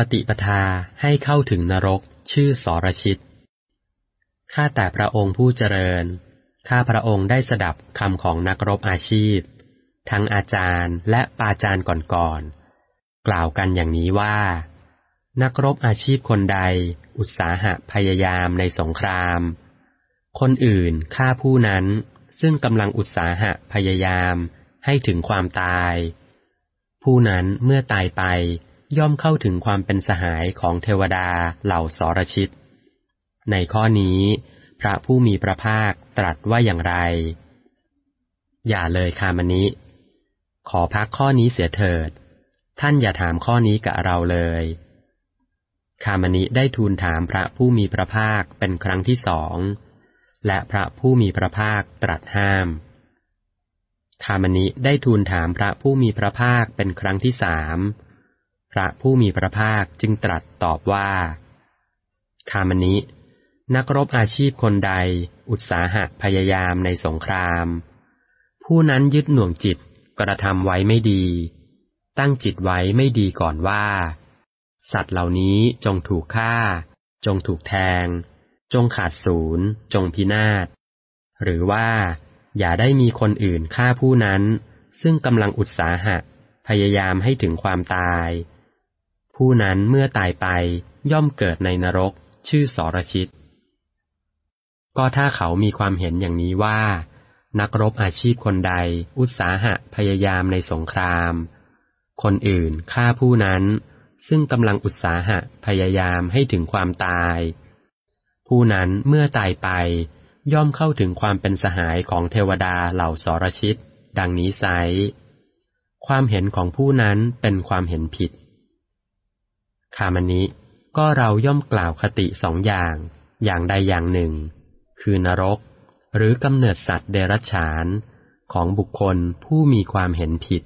ปฏิปทาให้เข้าถึงนรกชื่อสรชิต ข้าแต่พระองค์ผู้เจริญ ข้าพระองค์ได้สดับคำของนักรบอาชีพ ทั้งอาจารย์และปาจารย์ก่อนๆ กล่าวกันอย่างนี้ว่า นักรบอาชีพคนใด อุตสาหะพยายามในสงคราม คนอื่นฆ่าผู้นั้นซึ่งกำลังอุตสาหะพยายามให้ถึงความตาย ผู้นั้นเมื่อตายไปย่อมเข้าถึงความเป็นสหายของเทวดาเหล่าสรชิต ในข้อนี้พระผู้มีพระภาคตรัสว่าอย่างไร อย่าเลยคามนิ ขอพักข้อนี้เสียเถิด ท่านอย่าถามข้อนี้กับเราเลย คามนิได้ทูลถามพระผู้มีพระภาคเป็นครั้งที่สอง และพระผู้มีพระภาคตรัสห้าม คามนิได้ทูลถามพระผู้มีพระภาคเป็นครั้งที่สามพระผู้มีพระภาคจึงตรัสตอบว่า คามนินักรบอาชีพคนใด อุตสาหะพยายามในสงคราม ผู้นั้นยึดหน่วงจิต กระทำไว้ไม่ดี ตั้งจิตไว้ไม่ดีก่อนว่า สัตว์เหล่านี้จงถูกฆ่า จงถูกแทง จงขาดศูนย์จงพินาศ หรือว่าอย่าได้มีคนอื่น ฆ่าผู้นั้น ซึ่งกำลังอุตสาหะพยายามให้ถึงความตายผู้นั้นเมื่อตายไปย่อมเกิดในนรกชื่อสรชิต ก็ถ้าเขามีความเห็นอย่างนี้ว่า นักรบอาชีพคนใดอุตสาหะพยายามในสงคราม คนอื่นฆ่าผู้นั้นซึ่งกำลังอุตสาหะพยายามให้ถึงความตาย ผู้นั้นเมื่อตายไปย่อมเข้าถึงความเป็นสหายของเทวดาเหล่าสรชิตดังนี้ไซความเห็นของผู้นั้นเป็นความเห็นผิดคามนิก็เราย่อมกล่าวคติสองอย่างอย่างใดอย่างหนึ่ง คือนรกหรือกำเนิดสัตว์เดรัจฉานของบุคคลผู้มีความเห็นผิด